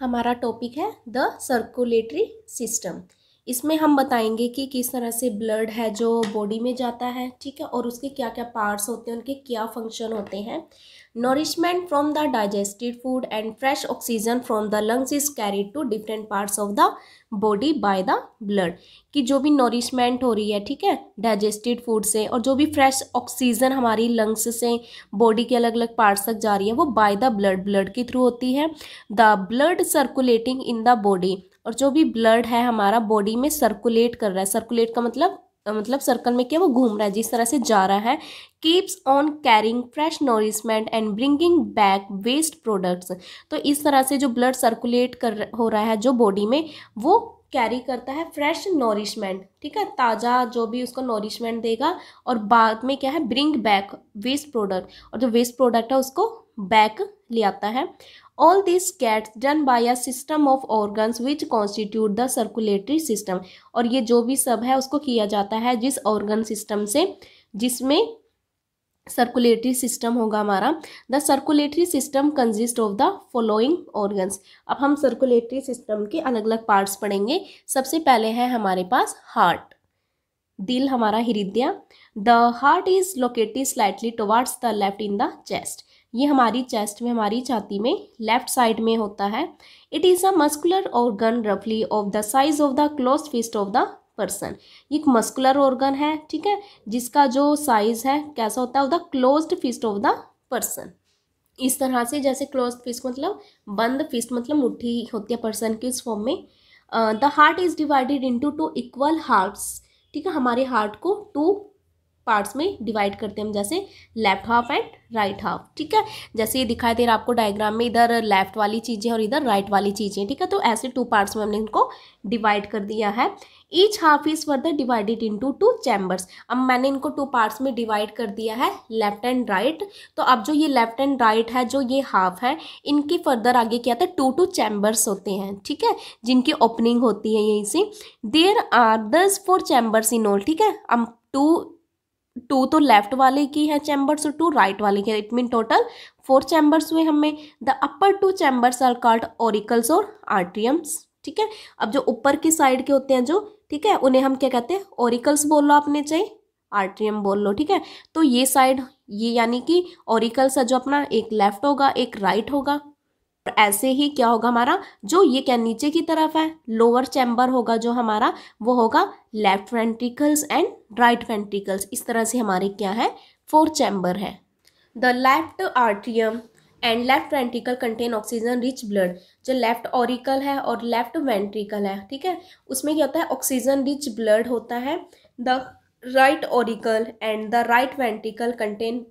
हमारा टॉपिक है the circulatory system इसमें हम बताएंगे कि किस तरह से ब्लड है जो बॉडी में जाता है ठीक है और उसके क्या क्या पार्ट्स होते हैं उनके क्या फंक्शन होते हैं nourishment from the digested food and fresh oxygen from the lungs is carried to different parts of the body by the blood कि जो भी नरिशमेंट हो रही है ठीक है डाइजेस्टेड फूड से और जो भी फ्रेश ऑक्सीजन हमारी लंग्स से बॉडी के अलग अलग पार्ट्स तक जा रही है वो बाय द ब्लड ब्लड के थ्रू होती है the blood circulating in the body और जो भी ब्लड है हमारा बॉडी में सर्कुलेट कर रहा है सर्कुलेट का मतलब मतलब सर्कल में क्या वो घूम रहा है जिस तरह से जा रहा है keeps on carrying fresh nourishment and bringing back waste products तो इस तरह से जो ब्लड सर्कुलेट कर हो रहा है जो बॉडी में वो कैरी करता है फ्रेश नोरिशमेंट ठीक है ताज़ा जो भी उसको नोरिशमेंट देगा और बाद में क्या है ब्रिंग बैक वेस्ट प्रोडक्ट और जो वेस्ट प्रोडक्ट है उसको बैक ले आता है All this gets done by a system of organs which constitute the circulatory system. और ये जो भी सब है उसको किया जाता है जिस organ system से जिसमें सर्कुलेटरी सिस्टम होगा हमारा the circulatory system consist of the following organs अब हम सर्कुलेटरी सिस्टम के अलग अलग पार्ट्स पढ़ेंगे सबसे पहले है हमारे पास हार्ट दिल हमारा हृदय the heart is located slightly towards the left in the chest ये हमारी चेस्ट में हमारी छाती में लेफ्ट साइड में होता है it is a muscular organ रफली of the size of the close fist of the person ये एक मस्कुलर ऑर्गन है ठीक है जिसका जो साइज है कैसा होता है the close fist of the person इस तरह से जैसे क्लोज फिस्ट मतलब बंद फिस्ट मतलब मुट्ठी होती है पर्सन की उस फॉर्म में the heart is divided into two equal hearts ठीक है हमारे हार्ट को टू पार्ट्स में डिवाइड करते हैं हम जैसे left half and right half ठीक है जैसे ये दिखाई दे रहा है आपको डायग्राम में इधर लेफ्ट वाली चीज़ें और इधर राइट वाली चीज़ें ठीक है तो ऐसे टू पार्ट्स में हमने इनको डिवाइड कर दिया है each half is further divided into two chambers अब मैंने इनको टू पार्ट्स में डिवाइड कर दिया है लेफ्ट एंड राइट तो अब जो ये लेफ्ट एंड राइट है जो ये हाफ है इनके फर्दर आगे क्या था टू टू चैम्बर्स होते हैं ठीक है जिनकी ओपनिंग होती है यहीं से there are thus four chambers in all ठीक है अब टू टू तो लेफ्ट वाले की है चैम्बर्स और टू राइट वाले की है it mean total four chambers हुए हमें the upper two chambers are called auricles और आर्ट्रियम्स ठीक है अब जो ऊपर की साइड के होते हैं जो ठीक है उन्हें हम क्या कहते हैं ओरिकल्स बोल लो आपने चाहिए आर्ट्रियम बोल लो ठीक है तो ये साइड ये यानी कि ओरिकल्स है जो अपना एक लेफ्ट होगा एक राइट होगा तो ऐसे ही क्या होगा हमारा जो ये क्या नीचे की तरफ है लोअर चैम्बर होगा जो हमारा वो होगा left ventricles and right ventricles इस तरह से हमारे क्या है फोर चैम्बर है the left atrium and left ventricle contain oxygen rich blood जो लेफ्ट ऑरिकल है और लेफ्ट वेंट्रिकल है ठीक है उसमें क्या होता है ऑक्सीजन रिच ब्लड होता है the right auricle and the right ventricle contain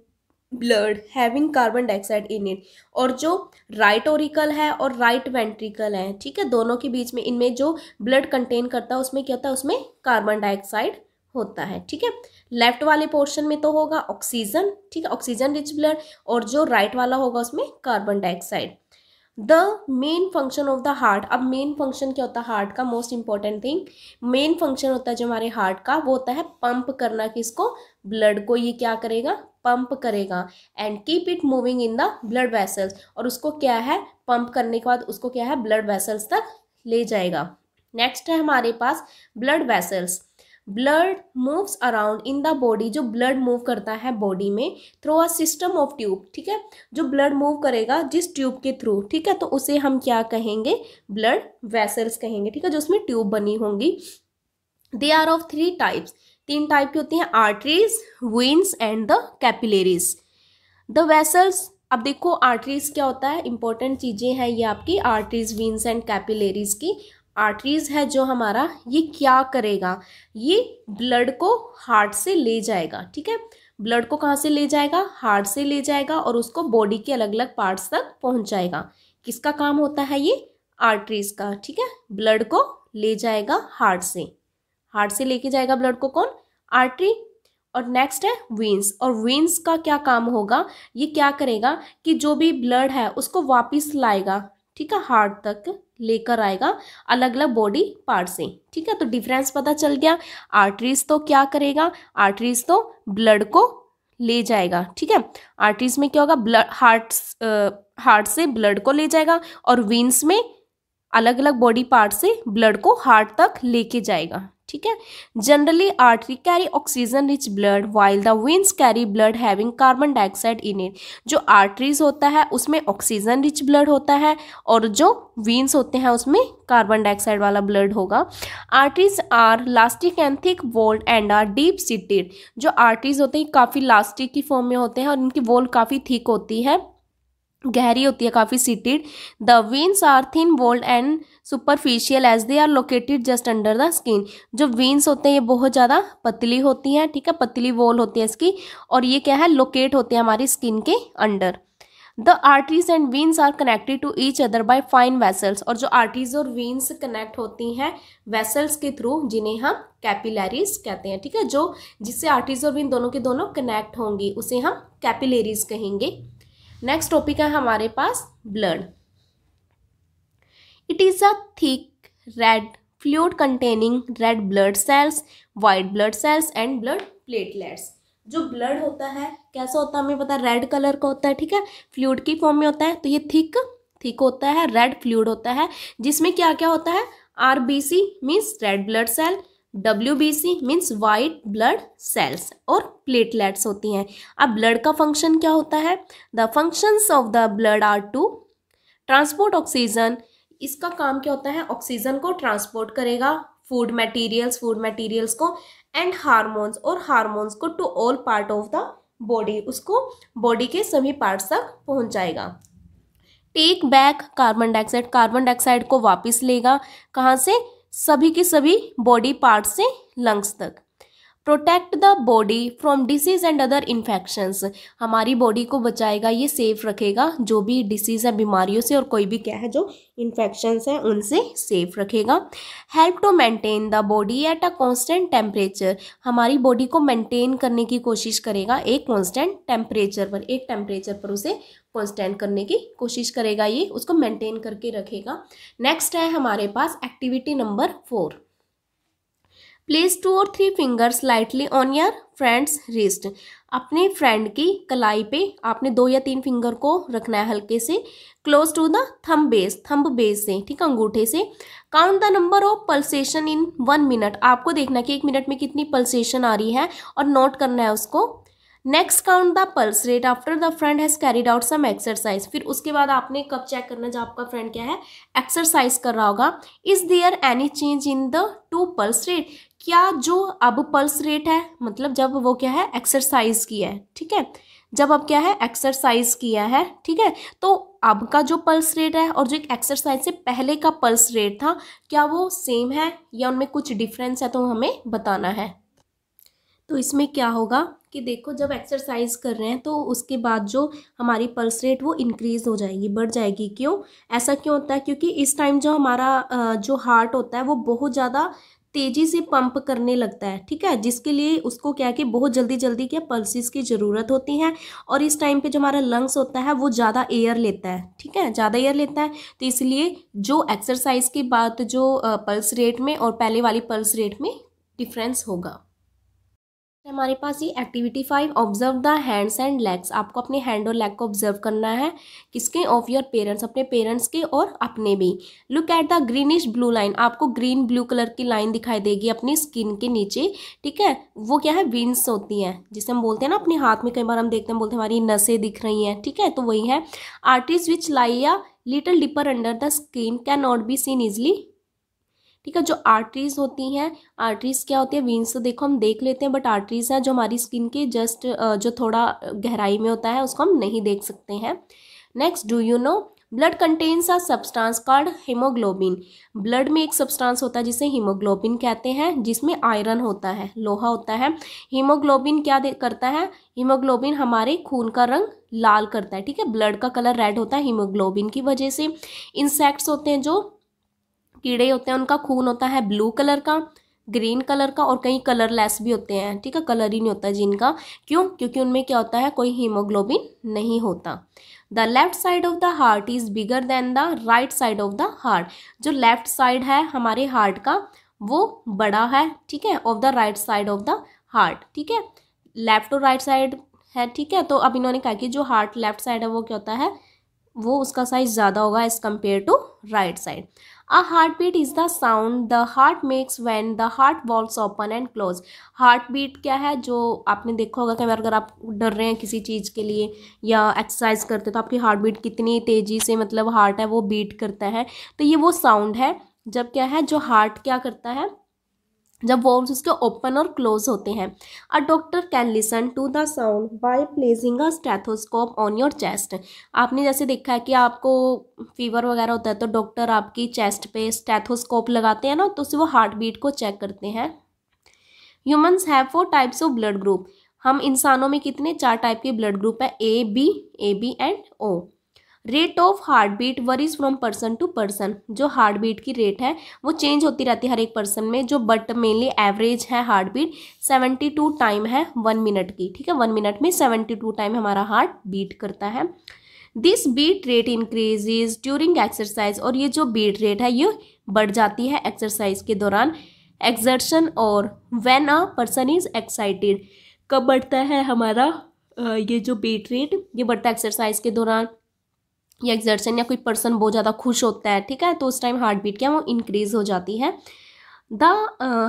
blood having carbon dioxide in it और जो राइट ओरिकल है और राइट वेंट्रिकल है ठीक है दोनों के बीच में इनमें जो ब्लड कंटेन करता है उसमें क्या होता है उसमें कार्बन डाइऑक्साइड होता है ठीक है लेफ्ट वाले पोर्शन में तो होगा ऑक्सीजन ठीक है ऑक्सीजन रिच ब्लड और जो राइट वाला होगा उसमें carbon dioxide the main function of the heart अब मेन फंक्शन क्या होता है हार्ट का most important thing main function होता है जो हमारे हार्ट का वो होता है पंप करना किसको ब्लड को ये क्या करेगा पंप करेगा and keep it moving in the blood vessels और उसको क्या है पंप करने के बाद उसको क्या है ब्लड वेसल्स तक ले जाएगा नेक्स्ट है हमारे पास blood vessels blood moves around in the body जो ब्लड मूव करता है बॉडी में through a system of tube ठीक है जो ब्लड मूव करेगा जिस ट्यूब के थ्रू ठीक है तो उसे हम क्या कहेंगे ब्लड वेसल्स कहेंगे ठीक है जो उसमें ट्यूब बनी होंगी they are of three types तीन टाइप की होती हैं arteries veins and the capillaries the vessels अब देखो आर्टरीज क्या होता है इंपॉर्टेंट चीज़ें हैं ये आपकी आर्टरीज वीन्स एंड कैपिलेरीज की आर्टरीज है जो हमारा ये क्या करेगा ये ब्लड को हार्ट से ले जाएगा ठीक है ब्लड को कहाँ से ले जाएगा हार्ट से ले जाएगा और उसको बॉडी के अलग अलग पार्ट्स तक पहुँचाएगा किसका काम होता है ये आर्टरीज का ठीक है ब्लड को ले जाएगा हार्ट से हार्ट से लेके जाएगा ब्लड को कौन आर्टरी और नेक्स्ट है वेंस और वेंस का क्या काम होगा ये क्या करेगा कि जो भी ब्लड है उसको वापस लाएगा ठीक है हार्ट तक लेकर आएगा अलग अलग बॉडी पार्ट से ठीक है तो डिफरेंस पता चल गया आर्टरीज तो क्या करेगा आर्टरीज तो ब्लड को ले जाएगा ठीक है आर्टरीज में क्या होगा ब्लड हार्ट हार्ट से ब्लड को ले जाएगा और वीन्स में अलग अलग बॉडी पार्ट से ब्लड को हार्ट तक लेके जाएगा ठीक है generally artery carry oxygen rich blood while the veins carry blood having carbon dioxide in it जो आर्टरीज होता है उसमें ऑक्सीजन रिच ब्लड होता है और जो वीन्स होते हैं उसमें कार्बन डाइऑक्साइड वाला ब्लड होगा arteries are elastic and thick walled and are deep seated जो आर्टरीज होते हैं काफ़ी लास्टिक की फॉर्म में होते हैं और इनकी वोल्ड काफ़ी थिक होती है गहरी होती है काफ़ी seated the veins are thin walled and superficial as they are located just under the skin जो वीन्स होते हैं ये बहुत ज़्यादा पतली होती हैं ठीक है पतली वोल होती है इसकी और ये क्या है लोकेट होते हैं हमारी स्किन के under the arteries and veins are connected to each other by fine vessels और जो आर्टरीज और वीन्स कनेक्ट होती हैं वेसल्स के थ्रू जिन्हें हम कैपिलरीज कहते हैं ठीक है जो जिससे आर्टरीज और वीन दोनों के दोनों कनेक्ट होंगी उसे हम कैपिलरीज कहेंगे नेक्स्ट टॉपिक है हमारे पास blood it is a thick red fluid containing red blood cells white blood cells and blood platelets जो ब्लड होता है कैसा होता है हमें पता है रेड कलर का होता है ठीक है फ्लूड की फॉर्म में होता है तो ये थिक थिक होता है रेड फ्लूड होता है जिसमें क्या क्या होता है R B C means red blood cell W B C means white blood cells और प्लेटलेट्स होती हैं अब ब्लड का फंक्शन क्या होता है the functions of the blood are to transport oxygen इसका काम क्या होता है ऑक्सीजन को ट्रांसपोर्ट करेगा फूड मटेरियल्स फूड मटेरियल्स को एंड हार्मोन्स और हार्मोन्स को to all part of the body उसको बॉडी के सभी पार्ट्स तक पहुंचाएगा take back carbon dioxide carbon dioxide को वापस लेगा कहाँ से सभी के सभी बॉडी पार्ट से लंग्स तक protect the body from disease and other infections हमारी बॉडी को बचाएगा ये सेफ रखेगा जो भी डिसीज़ है बीमारियों से और कोई भी क्या है जो इन्फेक्शंस हैं उनसे सेफ रखेगा help to maintain the body at a constant temperature हमारी बॉडी को मेंटेन करने की कोशिश करेगा एक कांस्टेंट टेम्परेचर पर एक टेम्परेचर पर उसे कॉन्स्टेंट करने की कोशिश करेगा ये उसको मेंटेन करके रखेगा नेक्स्ट है हमारे पास activity number four place two और three fingers lightly on your friend's wrist अपने फ्रेंड की कलाई पे आपने दो या तीन फिंगर को रखना है हल्के से close to the thumb base thumb base से ठीक अंगूठे से count the number of pulsation in one minute आपको देखना कि एक मिनट में कितनी पल्सेशन आ रही है और नोट करना है उसको next count the pulse rate after the friend has carried out some exercise फिर उसके बाद आपने कब चेक करना जब आपका फ्रेंड क्या है एक्सरसाइज कर रहा होगा is there any change in the two pulse rate क्या जो अब पल्स रेट है मतलब जब वो क्या है एक्सरसाइज किया है ठीक है जब अब क्या है एक्सरसाइज किया है ठीक है तो अब का जो पल्स रेट है और जो एक एक्सरसाइज से पहले का पल्स रेट था क्या वो सेम है या उनमें कुछ डिफरेंस है तो हमें बताना है तो इसमें क्या होगा कि देखो जब एक्सरसाइज कर रहे हैं तो उसके बाद जो हमारी पल्स रेट वो इंक्रीज़ हो जाएगी बढ़ जाएगी क्यों ऐसा क्यों होता है क्योंकि इस टाइम जो हमारा जो हार्ट होता है वो बहुत ज़्यादा तेज़ी से पंप करने लगता है ठीक है जिसके लिए उसको क्या कि बहुत जल्दी जल्दी क्या पल्सिस की ज़रूरत होती है और इस टाइम पे जो हमारा लंग्स होता है वो ज़्यादा एयर लेता है ठीक है ज़्यादा एयर लेता है तो इसलिए जो एक्सरसाइज के बाद जो पल्स रेट में और पहले वाली पल्स रेट में डिफरेंस होगा हमारे पास ये activity five observe the hands and legs आपको अपने हैंड और लेग को ऑब्जर्व करना है किसके ऑफ योर पेरेंट्स अपने पेरेंट्स के और अपने भी look at the greenish blue line आपको ग्रीन ब्लू कलर की लाइन दिखाई देगी अपनी स्किन के नीचे ठीक है वो क्या है विंस होती हैं जिसे हम बोलते हैं ना अपने हाथ में कई बार हम देखते हैं बोलते हैं हमारी नसें दिख रही हैं ठीक है तो वही है arteries which lie a little deeper under the skin can not be seen easily ठीक है जो आर्टरीज होती हैं आर्टरीज क्या होती है वीन्स तो देखो हम देख लेते हैं बट आर्टरीज हैं जो हमारी स्किन के जस्ट जो थोड़ा गहराई में होता है उसको हम नहीं देख सकते हैं next do you know blood contains a substance called haemoglobin blood में एक सब्सटांस होता है जिसे हीमोग्लोबिन कहते हैं जिसमें आयरन होता है लोहा होता है हीमोग्लोबिन क्या करता है हीमोग्लोबिन हमारे खून का रंग लाल करता है ठीक है ब्लड का कलर रेड होता है हीमोग्लोबिन की वजह से इंसेक्ट्स होते हैं जो कीड़े होते हैं उनका खून होता है ब्लू कलर का ग्रीन कलर का और कहीं कलरलेस भी होते हैं ठीक है कलर ही नहीं होता जिनका क्यों क्योंकि उनमें क्या होता है कोई हीमोग्लोबिन नहीं होता the left side of the heart is bigger than the right side of the heart जो लेफ्ट साइड है हमारे हार्ट का वो बड़ा है ठीक है of the right side of the heart ठीक है लेफ्ट और राइट साइड है ठीक है तो अब इन्होंने कहा कि जो हार्ट लेफ्ट साइड है वो क्या होता है वो उसका साइज ज़्यादा होगा as compare to right side A heartbeat is the sound the heart makes when the heart valves open and close. Heartbeat क्या है जो आपने देखा होगा कि अगर आप डर रहे हैं किसी चीज़ के लिए या एक्सरसाइज करते तो आपकी हार्ट बीट कितनी तेज़ी से मतलब हार्ट है वो बीट करता है तो ये वो साउंड है जब क्या है जो हार्ट क्या करता है जब वॉर्म्स उसके ओपन और क्लोज होते हैं a doctor can listen to the sound by placing a stethoscope on your chest आपने जैसे देखा है कि आपको फीवर वगैरह होता है तो डॉक्टर आपकी चेस्ट पे स्टेथोस्कोप लगाते हैं ना तो उससे वो हार्ट बीट को चेक करते हैं humans have four types of blood group हम इंसानों में कितने चार टाइप के ब्लड ग्रुप है A B A B and O rate of heart beat varies from person to person जो हार्ट बीट की रेट है वो चेंज होती रहती है हर एक पर्सन में जो बट मेनली एवरेज है heart beat seventy two time है वन मिनट की ठीक है वन मिनट में सेवेंटी टू टाइम हमारा हार्ट बीट करता है this beat rate increases during exercise और ये जो बीट रेट है ये बढ़ जाती है एक्सरसाइज के दौरान एक्सर्शन और when a person is excited कब बढ़ता है हमारा ये जो बीट रेट ये बढ़ता है एक्सरसाइज के दौरान या एग्जर्सन या कोई पर्सन बहुत ज़्यादा खुश होता है ठीक है तो उस टाइम हार्ट बीट क्या वो इंक्रीज़ हो जाती है the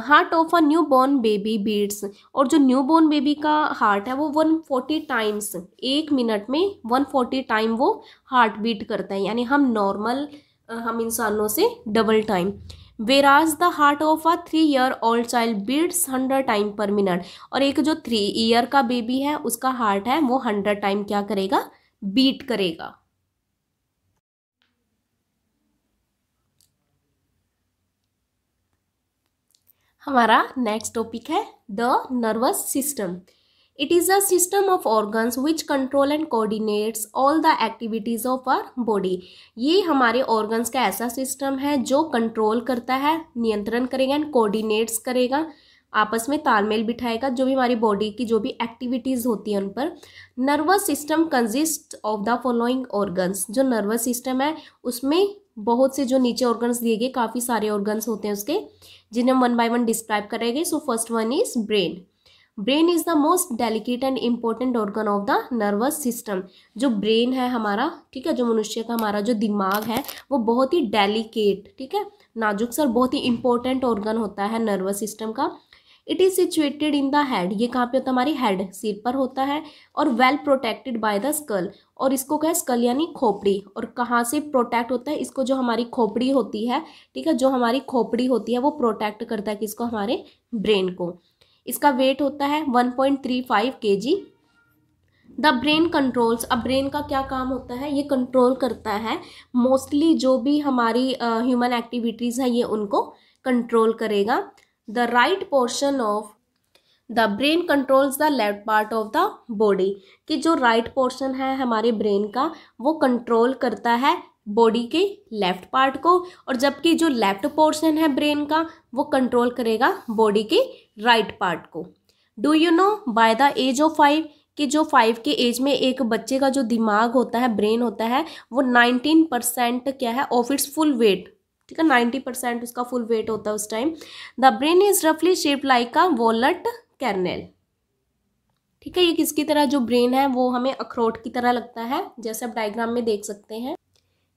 heart of a new born baby beats और जो न्यू बॉर्न बेबी का हार्ट है वो वन फोर्टी टाइम्स एक मिनट में वन फोर्टी टाइम वो हार्ट बीट करता है यानी हम नॉर्मल uh, हम इंसानों से double time whereas the heart of a three year old child beats hundred time per minute और एक जो थ्री ईयर का बेबी है उसका हार्ट है वो हंड्रेड टाइम क्या करेगा बीट करेगा हमारा नेक्स्ट टॉपिक है the nervous system it is a system of organs which control and coordinates all the activities of our body ये हमारे ऑर्गन्स का ऐसा सिस्टम है जो कंट्रोल करता है नियंत्रण करेगा एंड कोऑर्डिनेट्स करेगा आपस में तालमेल बिठाएगा जो भी हमारी बॉडी की जो भी एक्टिविटीज़ होती हैं उन पर nervous system consist of the following organs जो नर्वस सिस्टम है उसमें बहुत से जो नीचे ऑर्गन्स दिए गए काफ़ी सारे ऑर्गन्स होते हैं उसके जिन्हें वन बाय वन डिस्क्राइब करेंगे so first one is brain brain is the most delicate and important organ of the nervous system जो ब्रेन है हमारा ठीक है जो मनुष्य का हमारा जो दिमाग है वो बहुत ही डेलिकेट ठीक है नाजुक सर बहुत ही इम्पोर्टेंट ऑर्गन होता है नर्वस सिस्टम का it is situated in the head ये कहाँ पे होता है हमारी हेड सिर पर होता है और well protected by the skull और इसको क्या है स्कल यानी खोपड़ी और कहाँ से प्रोटेक्ट होता है इसको जो हमारी खोपड़ी होती है ठीक है जो हमारी खोपड़ी होती है वो प्रोटेक्ट करता है किसको हमारे ब्रेन को इसका वेट होता है one point three five K G the brain controls अब ब्रेन का क्या काम होता है ये कंट्रोल करता है मोस्टली जो भी हमारी ह्यूमन uh, एक्टिविटीज़ हैं ये उनको कंट्रोल करेगा the right portion of the brain controls the left part of the body कि जो राइट right पोर्शन है हमारे ब्रेन का वो कंट्रोल करता है बॉडी के लेफ्ट पार्ट को और जबकि जो लेफ्ट पोर्शन है ब्रेन का वो कंट्रोल करेगा बॉडी के राइट पार्ट को do you know by the age of five कि जो फाइव के एज में एक बच्चे का जो दिमाग होता है ब्रेन होता है वो नाइनटीन परसेंट क्या है ऑफ इट्स फुल वेट ठीक है नाइन्टी परसेंट उसका फुल वेट होता है उस टाइम द ब्रेन इज रफली shape like a walnut kernel ठीक है ये किसकी तरह जो ब्रेन है वो हमें अखरोट की तरह लगता है जैसे आप डायग्राम में देख सकते हैं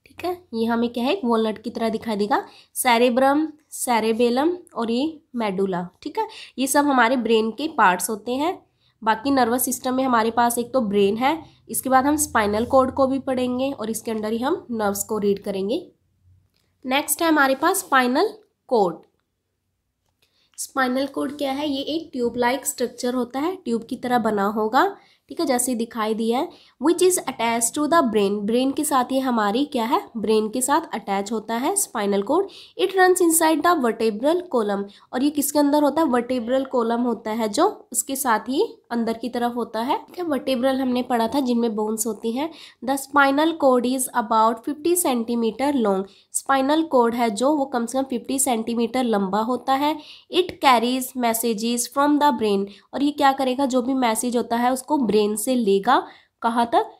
ठीक है ये हमें क्या है एक वॉलट की तरह दिखाई देगा सैरेब्रम सैरेबेलम और ये मेडुला ठीक है ये सब हमारे ब्रेन के पार्ट्स होते हैं बाकी नर्वस सिस्टम में हमारे पास एक तो ब्रेन है इसके बाद हम स्पाइनल कोड को भी पढ़ेंगे और इसके अंडर ही हम नर्व्स को रीड करेंगे नेक्स्ट है हमारे पास स्पाइनल कोड स्पाइनल कोड क्या है ये एक ट्यूब लाइक स्ट्रक्चर होता है ट्यूब की तरह बना होगा ठीक है जैसे दिखाई दिया है which is attach to the brain brain के साथ ये हमारी क्या है ब्रेन के साथ अटैच होता है spinal cord it runs inside the vertebral column और ये किसके अंदर होता है वर्टेब्रल कोलम होता है जो उसके साथ ही अंदर की तरफ होता है ठीक है वर्टेब्रल हमने पढ़ा था जिनमें बोन्स होती हैं the spinal cord is about fifty centimetre long spinal cord है जो वो कम से कम फिफ्टी सेंटीमीटर लंबा होता है it carries messages from the brain और ये क्या करेगा जो भी मैसेज होता है उसको ब्रेन ब्रेन से लेगा कहाँ तक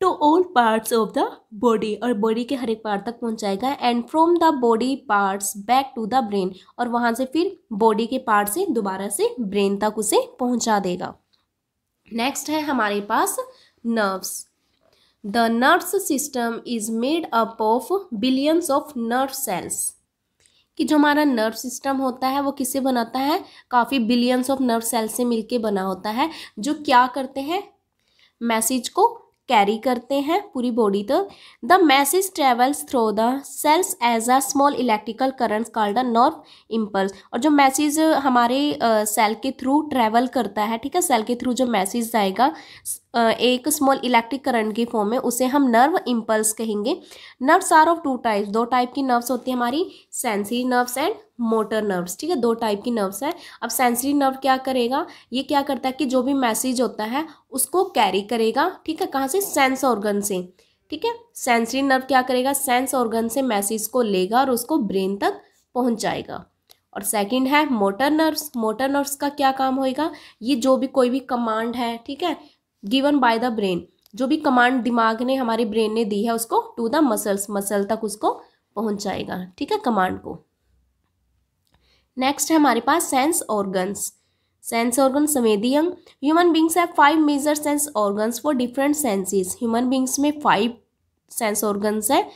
to all parts of the body और बॉडी के हर एक पार्ट तक पहुंचाएगा and from the body parts back to the brain और वहां से फिर बॉडी के पार्ट से दोबारा से ब्रेन तक उसे पहुंचा देगा नेक्स्ट है हमारे पास nerves the nerves system is made up of billions of nerve cells कि जो हमारा नर्व सिस्टम होता है वो किससे बनाता है काफ़ी बिलियंस ऑफ नर्व सेल से मिलके बना होता है जो क्या करते हैं मैसेज को कैरी करते हैं पूरी बॉडी तक the message travels through the cells as a small electrical current called a nerve impulse और जो मैसेज हमारे सेल के थ्रू ट्रेवल करता है ठीक है सेल के थ्रू जो मैसेज जाएगा एक स्मॉल इलेक्ट्रिक करंट के फॉर्म में उसे हम नर्व इम्पल्स कहेंगे nerves are of two types दो टाइप की नर्व्स होती है हमारी sensory nerves and motor nerves ठीक है दो टाइप की नर्व्स है अब सेंसरी नर्व क्या करेगा ये क्या करता है कि जो भी मैसेज होता है उसको कैरी करेगा ठीक है कहाँ से सेंस ऑर्गन से ठीक है सेंसरी नर्व क्या करेगा सेंस ऑर्गन से मैसेज को लेगा और उसको ब्रेन तक पहुँचाएगा और सेकंड है मोटर नर्व्स मोटर नर्व्स का क्या काम होएगा ये जो भी कोई भी कमांड है ठीक है गिवन बाय द ब्रेन जो भी कमांड दिमाग ने हमारे ब्रेन ने दी है उसको टू द मसल्स मसल तक उसको पहुंचाएगा ठीक है कमांड को नेक्स्ट है हमारे पास सेंस ऑर्गन्स सेंस ऑर्गन संवेदी अंग ह्यूमन बींग्स है five major sense organs for different senses human beings में फाइव सेंस ऑर्गन्स है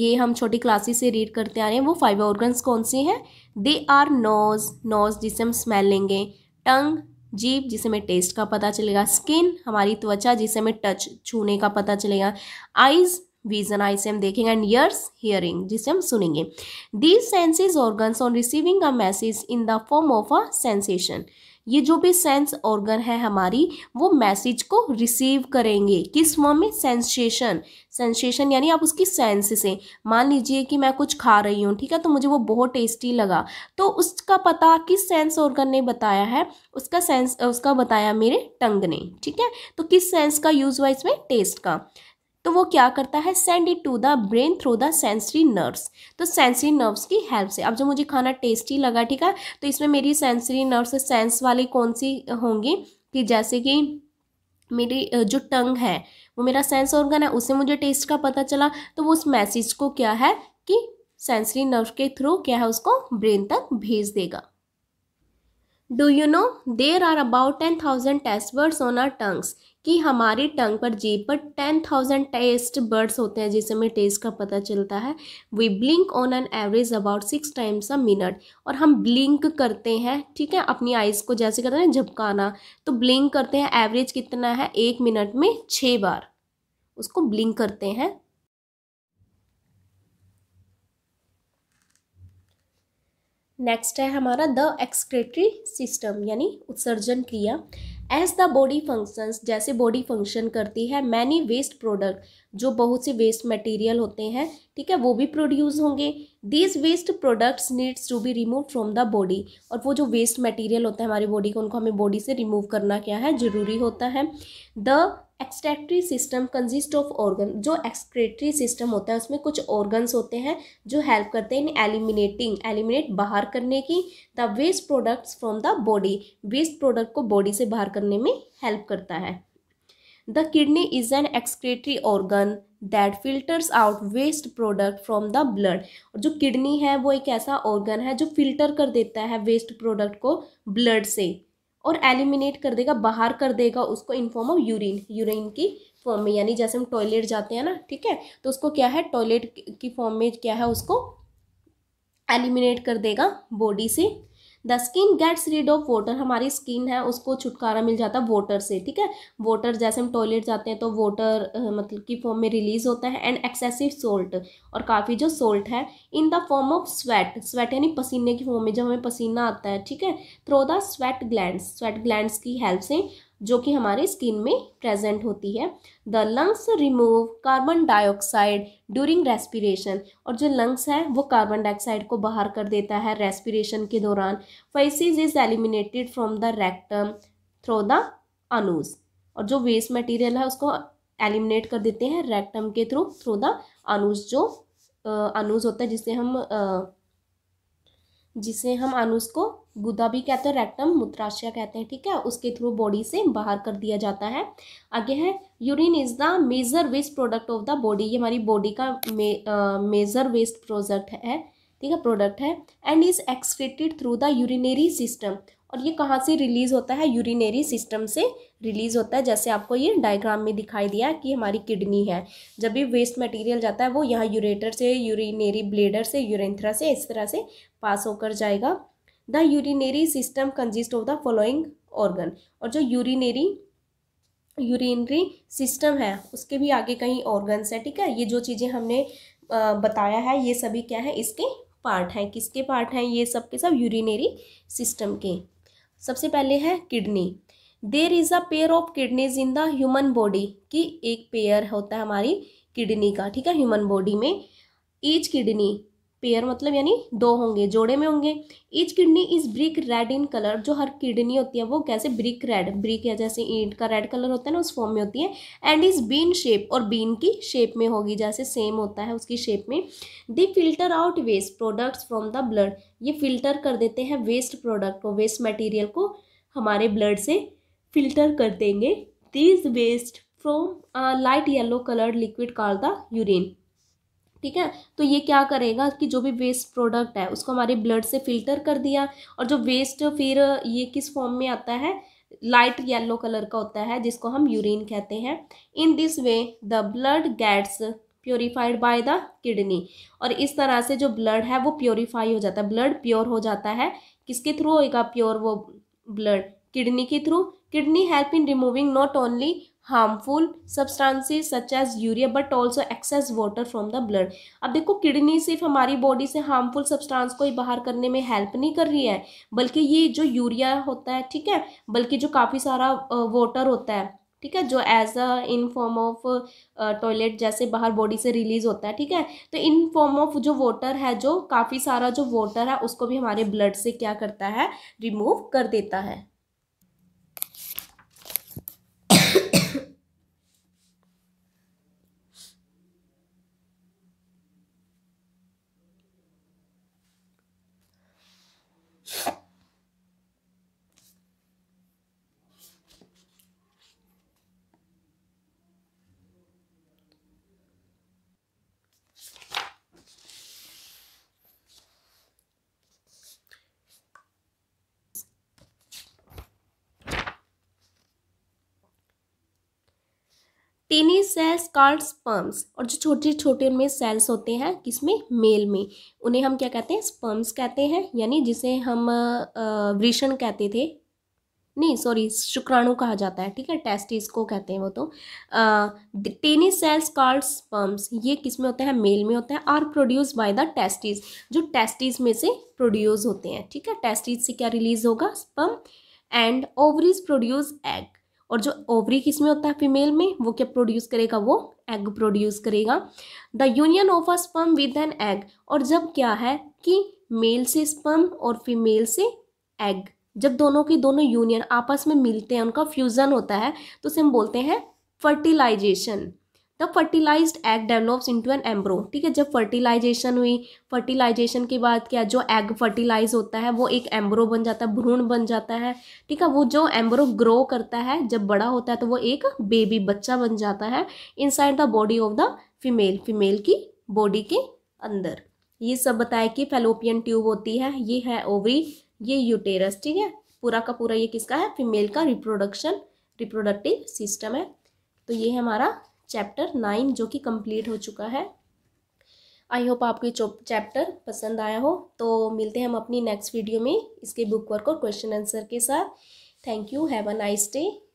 ये हम छोटी क्लासेस से रीड करते आ रहे हैं वो फाइव ऑर्गन्स कौन से हैं दे आर नोज नोज जिसे हम स्मेल लेंगे टंग जीप जिसे हमें टेस्ट का पता चलेगा स्किन हमारी त्वचा जिसे हमें टच छूने का पता चलेगा आइज़ विजन आई से हम देखेंगे एंड ईयर्स हियरिंग जिसे हम सुनेंगे these senses organs on receiving a message in the form of a sensation ये जो भी सेंस ऑर्गन है हमारी वो मैसेज को रिसीव करेंगे किस फॉर्म में सेंसेशन सेंसेशन यानी आप उसकी सेंस से मान लीजिए कि मैं कुछ खा रही हूँ ठीक है तो मुझे वो बहुत टेस्टी लगा तो उसका पता किस सेंस ऑर्गन ने बताया है उसका सेंस उसका बताया मेरे टंग ने ठीक है तो किस सेंस का यूज़ हुआ इसमें टेस्ट का तो वो क्या करता है send it to the brain through the sensory nerves तो सेंसरी नर्व्स की हेल्प से अब जो मुझे खाना टेस्टी लगा ठीक है तो इसमें मेरी सेंसरी नर्व्स सेंस वाली कौन सी होंगी कि जैसे कि मेरी जो टंग है वो मेरा सेंस ऑर्गन है उससे मुझे टेस्ट का पता चला तो वो उस मैसेज को क्या है कि सेंसरी नर्व के थ्रू क्या है उसको ब्रेन तक भेज देगा do you know there are about ten thousand taste buds on our tongues कि हमारी टंग पर जीप पर टेन थाउजेंड टेस्ट बर्ड्स होते हैं जिससे हमें टेस्ट का पता चलता है we blink on an average about six times a minute और हम ब्लिंक करते हैं ठीक है अपनी आइज़ को जैसे कहते हैं झपकाना तो ब्लिंक करते हैं एवरेज कितना है एक मिनट में छः बार उसको ब्लिंक करते हैं नेक्स्ट है हमारा द एक्सक्रेटरी सिस्टम यानी उत्सर्जन क्रिया एज द बॉडी फंक्शंस जैसे बॉडी फंक्शन करती है मैनी वेस्ट प्रोडक्ट जो बहुत से वेस्ट मटेरियल होते हैं ठीक है वो भी प्रोड्यूस होंगे these waste products needs to be remove from the body और वो जो वेस्ट मटेरियल होता है हमारी बॉडी को उनको हमें बॉडी से रिमूव करना क्या है ज़रूरी होता है the excretory system consist of organ जो एक्सक्रेटरी सिस्टम होता है उसमें कुछ ऑर्गन्स होते हैं जो हेल्प करते हैं इन एलिमिनेटिंग एलिमिनेट बाहर करने की the waste products from the body waste product को बॉडी से बाहर करने में हेल्प करता है the kidney is an excretory organ that filters out waste product from the blood और जो किडनी है वो एक ऐसा ऑर्गन है जो फिल्टर कर देता है वेस्ट प्रोडक्ट को ब्लड से और एलिमिनेट कर देगा बाहर कर देगा उसको in form of urine urine की फॉर्म में यानी जैसे हम टॉयलेट जाते हैं ना ठीक है तो उसको क्या है टॉयलेट की फॉर्म में क्या है उसको एलिमिनेट कर देगा बॉडी से the skin gets rid of water हमारी स्किन है उसको छुटकारा मिल जाता है वाटर से ठीक है वाटर जैसे हम टॉयलेट जाते हैं तो वाटर मतलब की फॉर्म में रिलीज होता है एंड एक्सेसिव सोल्ट और काफ़ी जो सोल्ट है in the form of sweat sweat यानी पसीने की फॉर्म में जब हमें पसीना आता है ठीक है through the sweat gland sweat gland की हेल्प से जो कि हमारे स्किन में प्रेजेंट होती है the lungs remove carbon dioxide during respiration और जो लंग्स है वो कार्बन डाइऑक्साइड को बाहर कर देता है रेस्पिरेशन के दौरान faeces is eliminated from the rectum through the anus और जो वेस्ट मटेरियल है उसको एलिमिनेट कर देते हैं रेक्टम के थ्रू थ्रू द अनूज जो अनूज होता है जिसे हम जिसे हम अनूस को गुदा भी कहते हैं रेक्टम मूत्राशय कहते हैं ठीक है उसके थ्रू बॉडी से बाहर कर दिया जाता है आगे है urine is the major waste product of the body ये हमारी बॉडी का मेजर वेस्ट प्रोजेक्ट है ठीक है प्रोडक्ट है and is excreted through the urinary system और ये कहाँ से रिलीज़ होता है यूरिनेरी सिस्टम से रिलीज़ होता है जैसे आपको ये डायग्राम में दिखाई दिया कि हमारी किडनी है जब भी वेस्ट मटेरियल जाता है वो यहाँ यूरेटर से यूरिनेरी ब्लेडर से यूरेंथ्रा से इस तरह से पास होकर जाएगा the urinary system consist of the following organ और जो यूरिनेरी यूरिनरी सिस्टम है उसके भी आगे कहीं ऑर्गन्स है ठीक है ये जो चीज़ें हमने बताया है ये सभी क्या है इसके पार्ट हैं किसके पार्ट हैं ये सब के सब यूरिनेरी सिस्टम के सबसे पहले है kidney there is a pair of kidneys in the human body की एक पेयर होता है हमारी किडनी का ठीक है ह्यूमन बॉडी में ईच किडनी पेयर मतलब यानी दो होंगे जोड़े में होंगे each kidney is brick red in colour जो हर किडनी होती है वो कैसे ब्रिक रेड ब्रिक या जैसे ईंट का रेड कलर होता है ना उस फॉर्म में होती है एंड इज बीन शेप और बीन की शेप में होगी जैसे सेम होता है उसकी शेप में the filter out waste products from the blood ये फिल्टर कर देते हैं वेस्ट प्रोडक्ट को वेस्ट मटीरियल को हमारे ब्लड से फिल्टर कर देंगे this waste from light yellow colour liquid call the urine ठीक है तो ये क्या करेगा कि जो भी वेस्ट प्रोडक्ट है उसको हमारे ब्लड से फिल्टर कर दिया और जो वेस्ट फिर ये किस फॉर्म में आता है लाइट येलो कलर का होता है जिसको हम यूरिन कहते हैं in this way the blood gets purified by the kidney और इस तरह से जो ब्लड है वो प्योरीफाई हो जाता है ब्लड प्योर हो जाता है किसके थ्रू होएगा प्योर वो ब्लड किडनी के through kidney help in removing not only harmful substances such as urea but also excess water from the blood अब देखो किडनी सिर्फ हमारी बॉडी से हार्मफुल सब्सटेंस को ही बाहर करने में हेल्प नहीं कर रही है बल्कि ये जो यूरिया होता है ठीक है बल्कि जो काफ़ी सारा वाटर होता है ठीक है जो as a in form of toilet जैसे बाहर बॉडी से रिलीज होता है ठीक है तो इन फॉर्म ऑफ जो वाटर है जो काफ़ी सारा जो वाटर है उसको भी हमारे ब्लड से क्या करता है रिमूव कर देता है टेनी सेल्स कार्ड स्पर्म्स और जो छोटे छोटे उनमें सेल्स होते हैं किसमें मेल में उन्हें हम क्या कहते हैं स्पर्म्स कहते हैं यानी जिसे हम वृषण कहते थे नहीं सॉरी शुक्राणु कहा जाता है ठीक है टेस्टिस को कहते हैं वो तो टेनिस सेल्स कार्ड स्पर्म्स ये किस में होता है मेल में होता है are produce by the testis जो टेस्टिस में से प्रोड्यूस होते हैं ठीक है टेस्टिस से क्या रिलीज होगा sperm and ovaries produce egg और जो ओवरी किस में होता है फीमेल में वो क्या प्रोड्यूस करेगा वो एग प्रोड्यूस करेगा the union of a sperm with an egg और जब क्या है कि मेल से स्पम और फीमेल से एग जब दोनों की दोनों यूनियन आपस में मिलते हैं उनका फ्यूज़न होता है तो उसे हम बोलते हैं fertilization the fertilize egg develops to an embryo ठीक है जब फर्टिलाइजेशन हुई फर्टिलाइजेशन के बाद क्या जो एग फर्टिलाइज होता है वो एक एम्ब्रो बन जाता है भ्रूण बन जाता है ठीक है वो जो एम्ब्रो ग्रो करता है जब बड़ा होता है तो वो एक बेबी बच्चा बन जाता है inside the body of the female female की बॉडी के अंदर ये सब बताया कि फेलोपियन ट्यूब होती है ये है ओवरी ये यूटेरस ठीक है पूरा का पूरा ये किसका है फीमेल का रिप्रोडक्शन रिप्रोडक्टिव सिस्टम है तो ये है हमारा चैप्टर नाइन जो कि कंप्लीट हो चुका है आई होप आपको ये चैप्टर पसंद आया हो तो मिलते हैं हम अपनी नेक्स्ट वीडियो में इसके बुक वर्क और क्वेश्चन आंसर के साथ thank you have a nice day